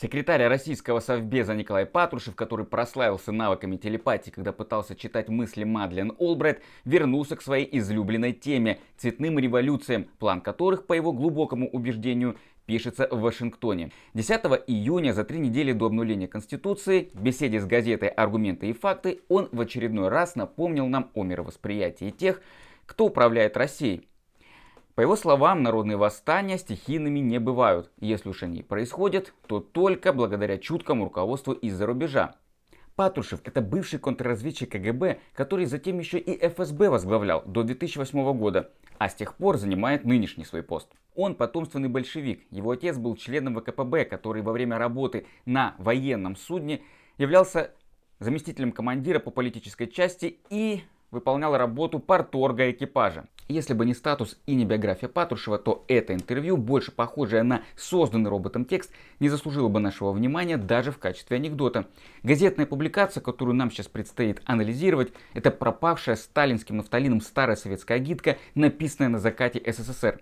Секретарь российского совбеза Николай Патрушев, который прославился навыками телепатии, когда пытался читать мысли Мадлен Олбрайт, вернулся к своей излюбленной теме – цветным революциям, план которых, по его глубокому убеждению, пишется в Вашингтоне. 10 июня, за три недели до обнуления Конституции, в беседе с газетой «Аргументы и факты» он в очередной раз напомнил нам о мировосприятии тех, кто управляет Россией по его словам, народные восстания стихийными не бывают. Если уж они происходят, то только благодаря чуткому руководству из-за рубежа. Патрушев – это бывший контрразведчик КГБ, который затем еще и ФСБ возглавлял до 2008 года, а с тех пор занимает нынешний свой пост. Он потомственный большевик, его отец был членом ВКПБ, который во время работы на военном судне являлся заместителем командира по политической части и выполнял работу порторга экипажа. Если бы не статус и не биография Патрушева, то это интервью, больше похожее на созданный роботом текст, не заслужило бы нашего внимания даже в качестве анекдота. Газетная публикация, которую нам сейчас предстоит анализировать, это пропавшая сталинским нафталином старая советская гидка, написанная на закате СССР.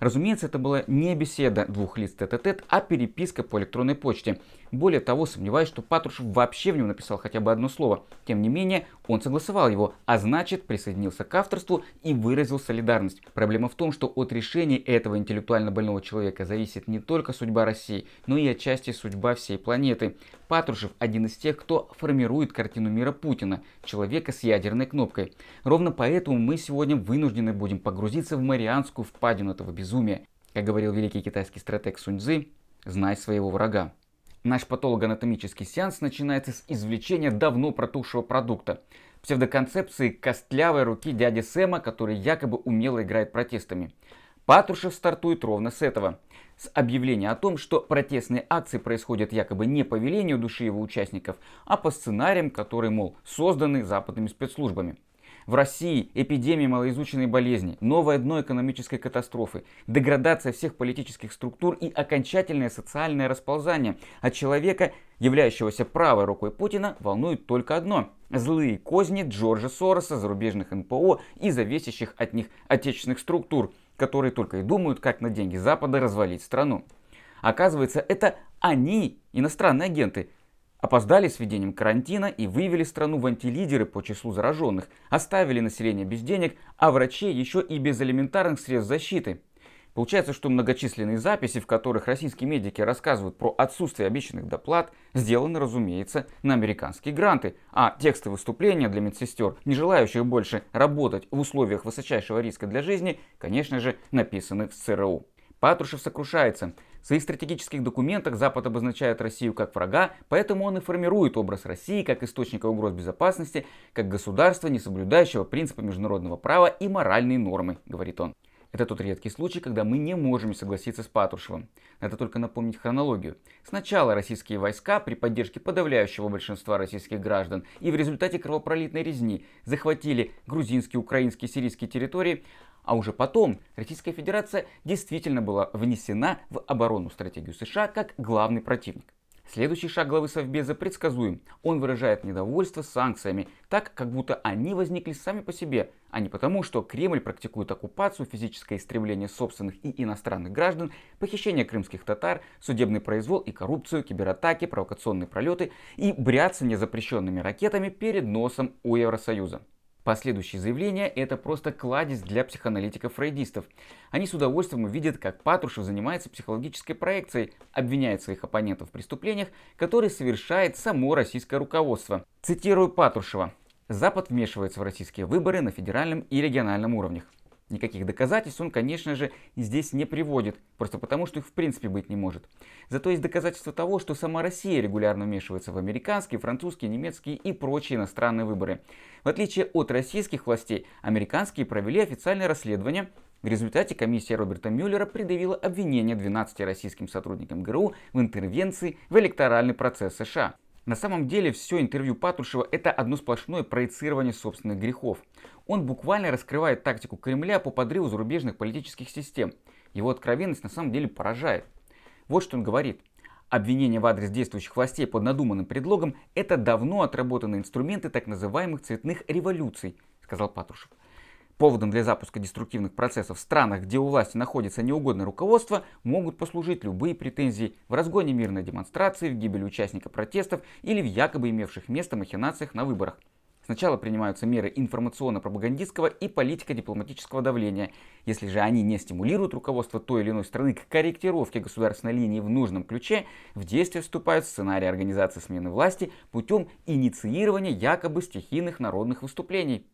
Разумеется, это была не беседа двух лиц тет-а-тет, -а, а переписка по электронной почте. Более того, сомневаюсь, что Патрушев вообще в нем написал хотя бы одно слово. Тем не менее, он согласовал его, а значит, присоединился к авторству и выразил солидарность. Проблема в том, что от решения этого интеллектуально больного человека зависит не только судьба России, но и отчасти судьба всей планеты. Патрушев один из тех, кто формирует картину мира Путина, человека с ядерной кнопкой. Ровно поэтому мы сегодня вынуждены будем погрузиться в марианскую впадину этого безумия. Как говорил великий китайский стратег Суньцзы, знай своего врага. Наш патологоанатомический сеанс начинается с извлечения давно протухшего продукта псевдоконцепции костлявой руки дяди Сэма, который якобы умело играет протестами. Патрушев стартует ровно с этого. С объявления о том, что протестные акции происходят якобы не по велению души его участников, а по сценариям, которые, мол, созданы западными спецслужбами. В России эпидемия малоизученной болезни, новое дно экономической катастрофы, деградация всех политических структур и окончательное социальное расползание. А человека, являющегося правой рукой Путина, волнует только одно – злые козни Джорджа Сороса, зарубежных НПО и зависящих от них отечественных структур, которые только и думают, как на деньги Запада развалить страну. Оказывается, это они, иностранные агенты, Опоздали с введением карантина и вывели страну в антилидеры по числу зараженных, оставили население без денег, а врачей еще и без элементарных средств защиты. Получается, что многочисленные записи, в которых российские медики рассказывают про отсутствие обещанных доплат, сделаны, разумеется, на американские гранты, а тексты выступления для медсестер, не желающих больше работать в условиях высочайшего риска для жизни, конечно же, написаны в ЦРУ. Патрушев сокрушается. В своих стратегических документах Запад обозначает Россию как врага, поэтому он и формирует образ России как источника угроз безопасности, как государства, не соблюдающего принципы международного права и моральные нормы, говорит он. Это тот редкий случай, когда мы не можем согласиться с Патрушевым. Надо только напомнить хронологию. Сначала российские войска при поддержке подавляющего большинства российских граждан и в результате кровопролитной резни захватили грузинские, украинские, сирийские территории, а уже потом Российская Федерация действительно была внесена в оборонную стратегию США как главный противник. Следующий шаг главы Совбеза предсказуем. Он выражает недовольство санкциями, так как будто они возникли сами по себе, а не потому, что Кремль практикует оккупацию, физическое истребление собственных и иностранных граждан, похищение крымских татар, судебный произвол и коррупцию, кибератаки, провокационные пролеты и бряться незапрещенными ракетами перед носом у Евросоюза. Последующие заявления – это просто кладезь для психоаналитиков-фрейдистов. Они с удовольствием увидят, как Патрушев занимается психологической проекцией, обвиняет своих оппонентов в преступлениях, которые совершает само российское руководство. Цитирую Патрушева. Запад вмешивается в российские выборы на федеральном и региональном уровнях. Никаких доказательств он, конечно же, здесь не приводит, просто потому что их в принципе быть не может. Зато есть доказательства того, что сама Россия регулярно вмешивается в американские, французские, немецкие и прочие иностранные выборы. В отличие от российских властей, американские провели официальное расследование, в результате комиссия Роберта Мюллера предъявила обвинение 12 российским сотрудникам ГРУ в интервенции в электоральный процесс США. На самом деле все интервью Патрушева это одно сплошное проецирование собственных грехов. Он буквально раскрывает тактику Кремля по подрыву зарубежных политических систем. Его откровенность на самом деле поражает. Вот что он говорит. «Обвинения в адрес действующих властей под надуманным предлогом – это давно отработанные инструменты так называемых цветных революций, сказал Патрушев. Поводом для запуска деструктивных процессов в странах, где у власти находится неугодное руководство, могут послужить любые претензии в разгоне мирной демонстрации, в гибели участника протестов или в якобы имевших место махинациях на выборах. Сначала принимаются меры информационно-пропагандистского и политико-дипломатического давления. Если же они не стимулируют руководство той или иной страны к корректировке государственной линии в нужном ключе, в действие вступают сценарии организации смены власти путем инициирования якобы стихийных народных выступлений.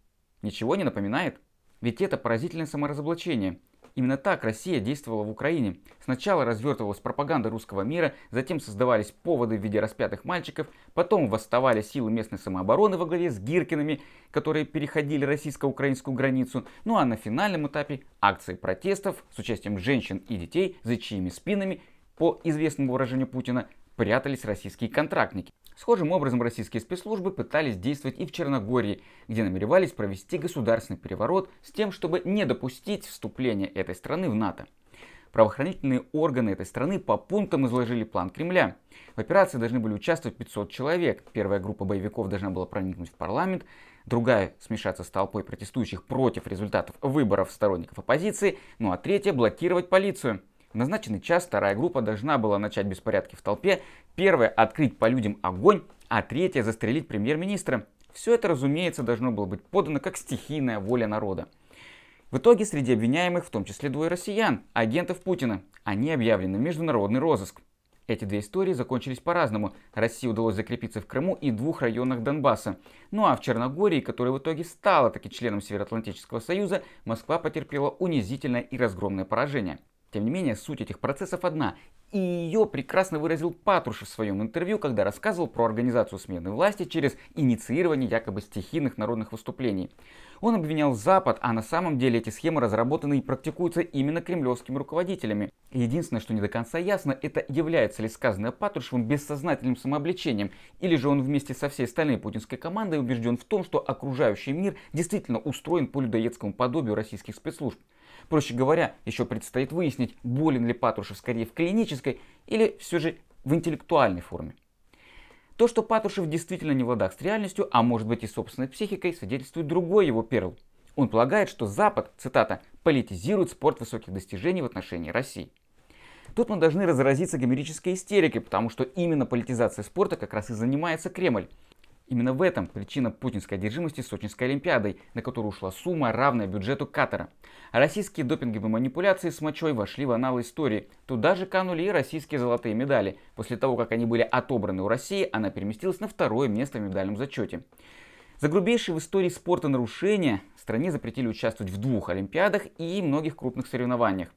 Ничего не напоминает? Ведь это поразительное саморазоблачение. Именно так Россия действовала в Украине. Сначала развертывалась пропаганда русского мира, затем создавались поводы в виде распятых мальчиков, потом восставали силы местной самообороны во главе с Гиркинами, которые переходили российско-украинскую границу, ну а на финальном этапе акции протестов с участием женщин и детей, за чьими спинами, по известному выражению Путина, прятались российские контрактники. Схожим образом российские спецслужбы пытались действовать и в Черногории, где намеревались провести государственный переворот с тем, чтобы не допустить вступления этой страны в НАТО. Правоохранительные органы этой страны по пунктам изложили план Кремля. В операции должны были участвовать 500 человек. Первая группа боевиков должна была проникнуть в парламент, другая смешаться с толпой протестующих против результатов выборов сторонников оппозиции, ну а третья блокировать полицию. В назначенный час вторая группа должна была начать беспорядки в толпе, первая открыть по людям огонь, а третья застрелить премьер-министра. Все это, разумеется, должно было быть подано как стихийная воля народа. В итоге среди обвиняемых, в том числе двое россиян, агентов Путина, они объявлены в международный розыск. Эти две истории закончились по-разному. России удалось закрепиться в Крыму и двух районах Донбасса. Ну а в Черногории, которая в итоге стала таки членом Североатлантического союза, Москва потерпела унизительное и разгромное поражение. Тем не менее, суть этих процессов одна, и ее прекрасно выразил Патрушев в своем интервью, когда рассказывал про организацию смены власти через инициирование якобы стихийных народных выступлений. Он обвинял Запад, а на самом деле эти схемы разработаны и практикуются именно кремлевскими руководителями. Единственное, что не до конца ясно, это является ли сказанное Патрушевым бессознательным самообличением, или же он вместе со всей остальной путинской командой убежден в том, что окружающий мир действительно устроен по людоедскому подобию российских спецслужб. Проще говоря, еще предстоит выяснить, болен ли Патрушев скорее в клинической или все же в интеллектуальной форме. То, что Патрушев действительно не в ладах с реальностью, а может быть и собственной психикой, свидетельствует другой его перл. Он полагает, что Запад, цитата, политизирует спорт высоких достижений в отношении России. Тут мы должны разразиться гомерической истерикой, потому что именно политизацией спорта как раз и занимается Кремль. Именно в этом причина путинской одержимости Сочинской Олимпиадой, на которую ушла сумма, равная бюджету Катара. российские допинговые манипуляции с мочой вошли в аналы истории. Туда же канули и российские золотые медали. После того, как они были отобраны у России, она переместилась на второе место в медальном зачете. За грубейшие в истории спорта нарушения стране запретили участвовать в двух Олимпиадах и многих крупных соревнованиях.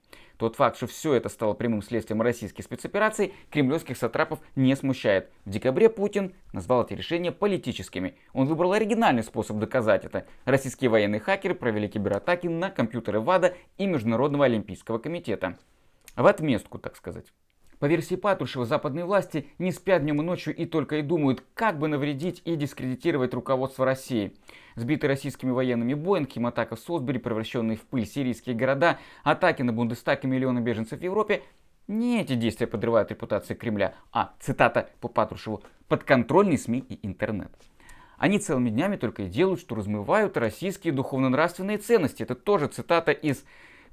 Тот факт, что все это стало прямым следствием российских спецопераций, кремлевских сатрапов не смущает. В декабре Путин назвал эти решения политическими. Он выбрал оригинальный способ доказать это. Российские военные хакеры провели кибератаки на компьютеры ВАДА и Международного олимпийского комитета. В отместку, так сказать. По версии Патрушева, западные власти не спят днем и ночью и только и думают, как бы навредить и дискредитировать руководство России. Сбитые российскими военными Боинг, атака в Солсбери, превращенные в пыль сирийские города, атаки на Бундестаг и миллионы беженцев в Европе – не эти действия подрывают репутацию Кремля, а, цитата по Патрушеву, «подконтрольные СМИ и интернет». Они целыми днями только и делают, что размывают российские духовно-нравственные ценности. Это тоже цитата из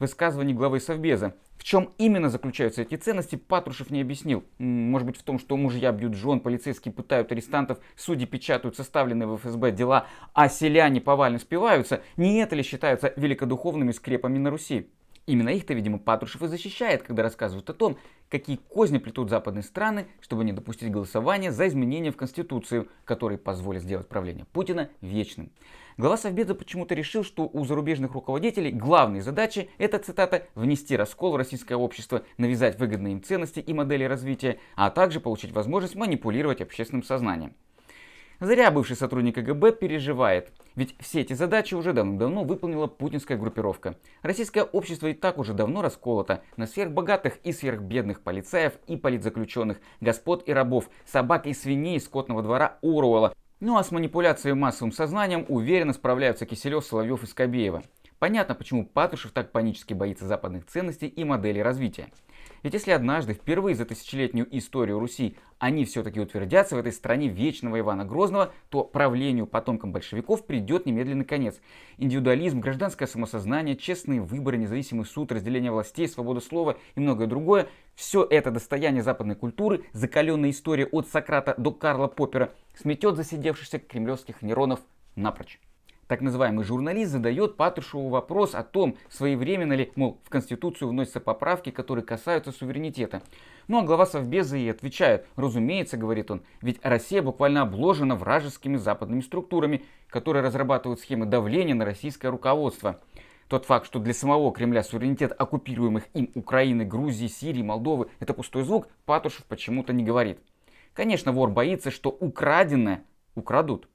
высказываний главы Совбеза. В чем именно заключаются эти ценности, Патрушев не объяснил. Может быть в том, что мужья бьют жен, полицейские пытают арестантов, судьи печатают составленные в ФСБ дела, а селяне повально спиваются? Не это ли считается великодуховными скрепами на Руси? Именно их-то, видимо, Патрушев и защищает, когда рассказывают о том, какие козни плетут западные страны, чтобы не допустить голосования за изменения в Конституцию, которые позволят сделать правление Путина вечным. Глава Совбеза почему-то решил, что у зарубежных руководителей главной задачи – это, цитата, «внести раскол в российское общество, навязать выгодные им ценности и модели развития, а также получить возможность манипулировать общественным сознанием». Зря бывший сотрудник КГБ переживает, ведь все эти задачи уже давно-давно выполнила путинская группировка. Российское общество и так уже давно расколото на сверхбогатых и сверхбедных полицаев и политзаключенных, господ и рабов, собак и свиней из скотного двора Оруэлла, ну а с манипуляцией массовым сознанием уверенно справляются Киселев, Соловьев и Скобеева. Понятно, почему Патрушев так панически боится западных ценностей и моделей развития. Ведь если однажды, впервые за тысячелетнюю историю Руси, они все-таки утвердятся в этой стране вечного Ивана Грозного, то правлению потомкам большевиков придет немедленный конец. Индивидуализм, гражданское самосознание, честные выборы, независимый суд, разделение властей, свобода слова и многое другое – все это достояние западной культуры, закаленная история от Сократа до Карла Поппера, сметет засидевшихся кремлевских нейронов напрочь так называемый журналист задает Патрушеву вопрос о том, своевременно ли, мол, в Конституцию вносятся поправки, которые касаются суверенитета. Ну а глава Совбеза и отвечает, разумеется, говорит он, ведь Россия буквально обложена вражескими западными структурами, которые разрабатывают схемы давления на российское руководство. Тот факт, что для самого Кремля суверенитет оккупируемых им Украины, Грузии, Сирии, Молдовы – это пустой звук, Патрушев почему-то не говорит. Конечно, вор боится, что украденное украдут.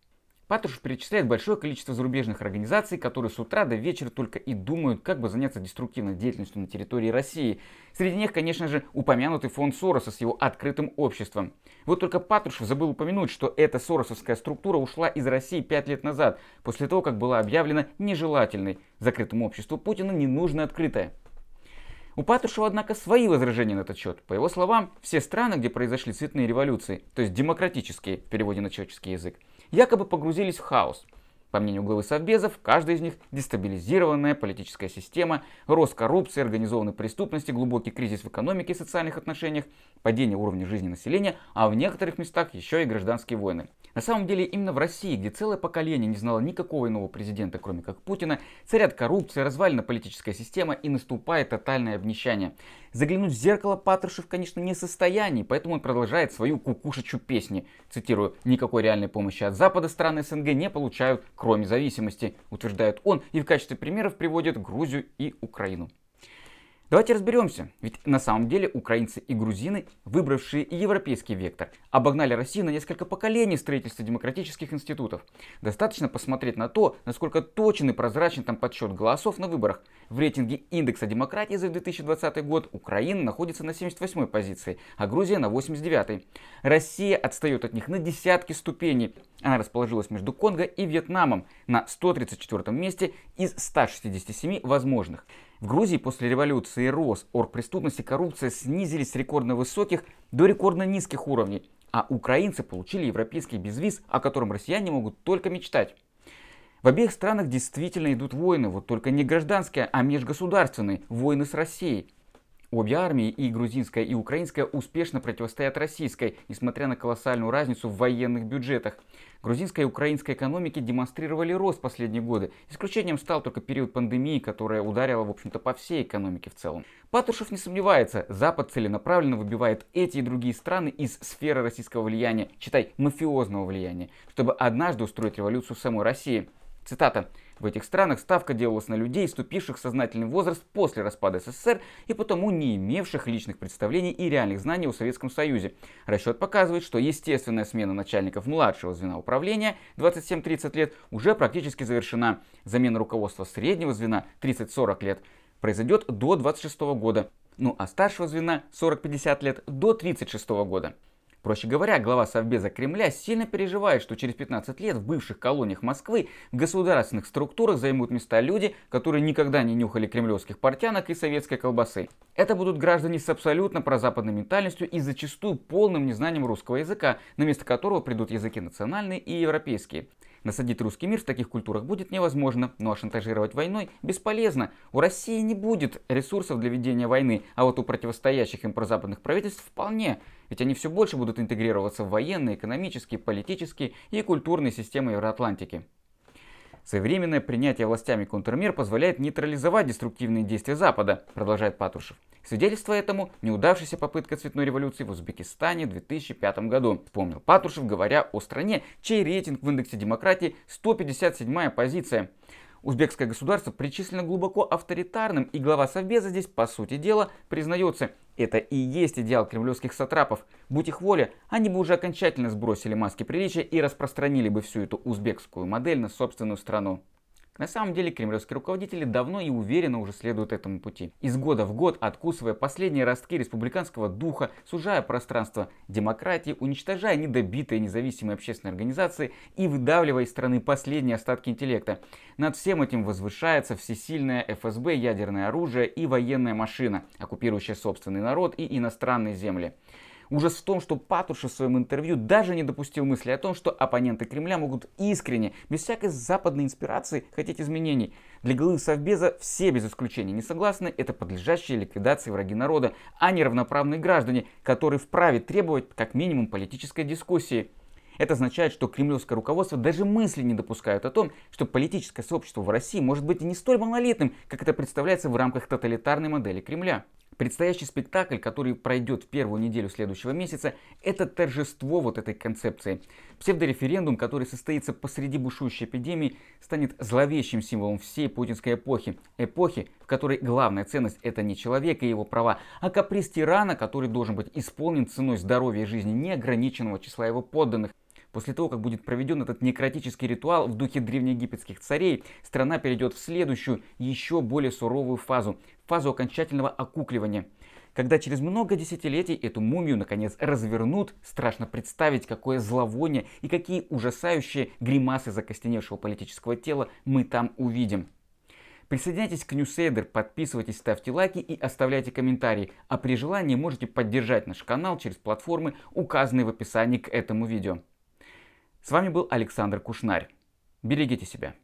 Патрушев перечисляет большое количество зарубежных организаций, которые с утра до вечера только и думают, как бы заняться деструктивной деятельностью на территории России. Среди них, конечно же, упомянутый фонд Сороса с его открытым обществом. Вот только Патрушев забыл упомянуть, что эта соросовская структура ушла из России пять лет назад, после того, как была объявлена нежелательной. Закрытому обществу Путина не нужно открытое. У Патрушева, однако, свои возражения на этот счет. По его словам, все страны, где произошли цветные революции, то есть демократические, в переводе на человеческий язык, якобы погрузились в хаос. По мнению главы Совбезов, каждая из них – дестабилизированная политическая система, рост коррупции, организованной преступности, глубокий кризис в экономике и социальных отношениях, падение уровня жизни населения, а в некоторых местах еще и гражданские войны. На самом деле именно в России, где целое поколение не знало никакого иного президента, кроме как Путина, царят коррупция, развалина политическая система и наступает тотальное обнищание. Заглянуть в зеркало Патрушев, конечно, не в состоянии, поэтому он продолжает свою кукушечу песни. Цитирую, «Никакой реальной помощи от Запада страны СНГ не получают, кроме зависимости, утверждает он, и в качестве примеров приводит Грузию и Украину. Давайте разберемся, ведь на самом деле украинцы и грузины, выбравшие европейский вектор, обогнали Россию на несколько поколений строительства демократических институтов. Достаточно посмотреть на то, насколько точен и прозрачен там подсчет голосов на выборах. В рейтинге индекса демократии за 2020 год Украина находится на 78 й позиции, а Грузия на 89. -й. Россия отстает от них на десятки ступеней. Она расположилась между Конго и Вьетнамом на 134 м месте из 167 возможных. В Грузии после революции рос оргпреступность и коррупция снизились с рекордно высоких до рекордно низких уровней, а украинцы получили европейский безвиз, о котором россияне могут только мечтать. В обеих странах действительно идут войны, вот только не гражданские, а межгосударственные, войны с Россией. Обе армии, и грузинская, и украинская, успешно противостоят российской, несмотря на колоссальную разницу в военных бюджетах грузинской и украинской экономики демонстрировали рост последние годы. Исключением стал только период пандемии, которая ударила, в общем-то, по всей экономике в целом. Патрушев не сомневается, Запад целенаправленно выбивает эти и другие страны из сферы российского влияния, читай, мафиозного влияния, чтобы однажды устроить революцию в самой России. Цитата. В этих странах ставка делалась на людей, вступивших в сознательный возраст после распада СССР и потому не имевших личных представлений и реальных знаний о Советском Союзе. Расчет показывает, что естественная смена начальников младшего звена управления 27-30 лет уже практически завершена. Замена руководства среднего звена 30-40 лет произойдет до 26 года, ну а старшего звена 40-50 лет до 36 года. Проще говоря, глава Совбеза Кремля сильно переживает, что через 15 лет в бывших колониях Москвы в государственных структурах займут места люди, которые никогда не нюхали кремлевских портянок и советской колбасы. Это будут граждане с абсолютно прозападной ментальностью и зачастую полным незнанием русского языка, на место которого придут языки национальные и европейские. Насадить русский мир в таких культурах будет невозможно, ну а шантажировать войной бесполезно. У России не будет ресурсов для ведения войны, а вот у противостоящих им прозападных правительств вполне. Ведь они все больше будут интегрироваться в военные, экономические, политические и культурные системы Евроатлантики современное принятие властями контрмер позволяет нейтрализовать деструктивные действия Запада, продолжает Патрушев. Свидетельство этому неудавшаяся попытка цветной революции в Узбекистане в 2005 году, вспомнил Патрушев, говоря о стране, чей рейтинг в индексе демократии 157 я позиция. Узбекское государство причислено глубоко авторитарным, и глава Совбеза здесь, по сути дела, признается, это и есть идеал кремлевских сатрапов. Будь их воля, они бы уже окончательно сбросили маски приличия и распространили бы всю эту узбекскую модель на собственную страну. На самом деле кремлевские руководители давно и уверенно уже следуют этому пути, из года в год откусывая последние ростки республиканского духа, сужая пространство демократии, уничтожая недобитые независимые общественные организации и выдавливая из страны последние остатки интеллекта. Над всем этим возвышается всесильное ФСБ, ядерное оружие и военная машина, оккупирующая собственный народ и иностранные земли. Ужас в том, что Патрушев в своем интервью даже не допустил мысли о том, что оппоненты Кремля могут искренне, без всякой западной инспирации, хотеть изменений. Для главы Совбеза все без исключения не согласны, это подлежащие ликвидации враги народа, а не равноправные граждане, которые вправе требовать как минимум политической дискуссии. Это означает, что кремлевское руководство даже мысли не допускают о том, что политическое сообщество в России может быть и не столь монолитным, как это представляется в рамках тоталитарной модели Кремля. Предстоящий спектакль, который пройдет в первую неделю следующего месяца, это торжество вот этой концепции. Псевдореферендум, который состоится посреди бушующей эпидемии, станет зловещим символом всей путинской эпохи. Эпохи, в которой главная ценность это не человек и его права, а каприз тирана, который должен быть исполнен ценой здоровья и жизни неограниченного числа его подданных. После того, как будет проведен этот некротический ритуал в духе древнеегипетских царей, страна перейдет в следующую, еще более суровую фазу фазу окончательного окукливания. Когда через много десятилетий эту мумию наконец развернут, страшно представить, какое зловоние и какие ужасающие гримасы закостеневшего политического тела мы там увидим. Присоединяйтесь к Ньюсейдер, подписывайтесь, ставьте лайки и оставляйте комментарии. А при желании можете поддержать наш канал через платформы, указанные в описании к этому видео. С вами был Александр Кушнарь. Берегите себя.